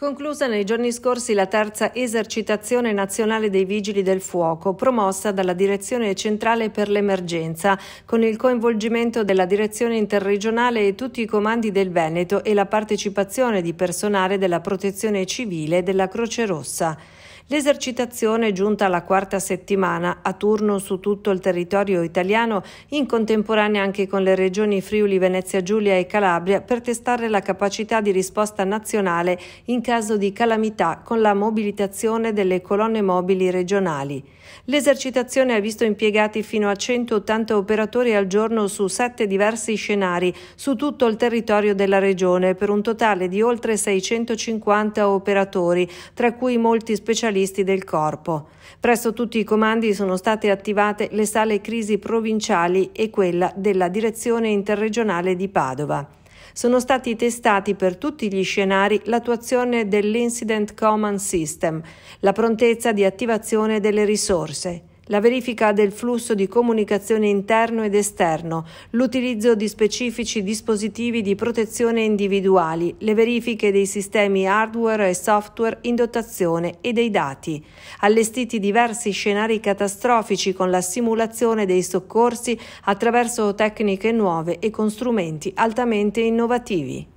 Conclusa nei giorni scorsi la terza esercitazione nazionale dei vigili del fuoco, promossa dalla Direzione Centrale per l'Emergenza, con il coinvolgimento della Direzione Interregionale e tutti i comandi del Veneto e la partecipazione di personale della Protezione Civile e della Croce Rossa. L'esercitazione, giunta alla quarta settimana, a turno su tutto il territorio italiano, in contemporanea anche con le regioni Friuli, Venezia Giulia e Calabria, per testare la capacità di risposta nazionale in caso di calamità con la mobilitazione delle colonne mobili regionali. L'esercitazione ha visto impiegati fino a 180 operatori al giorno su sette diversi scenari su tutto il territorio della regione per un totale di oltre 650 operatori, tra cui molti specialisti del corpo. Presso tutti i comandi sono state attivate le sale crisi provinciali e quella della direzione interregionale di Padova. Sono stati testati per tutti gli scenari l'attuazione dell'Incident Command System, la prontezza di attivazione delle risorse la verifica del flusso di comunicazione interno ed esterno, l'utilizzo di specifici dispositivi di protezione individuali, le verifiche dei sistemi hardware e software in dotazione e dei dati, allestiti diversi scenari catastrofici con la simulazione dei soccorsi attraverso tecniche nuove e con strumenti altamente innovativi.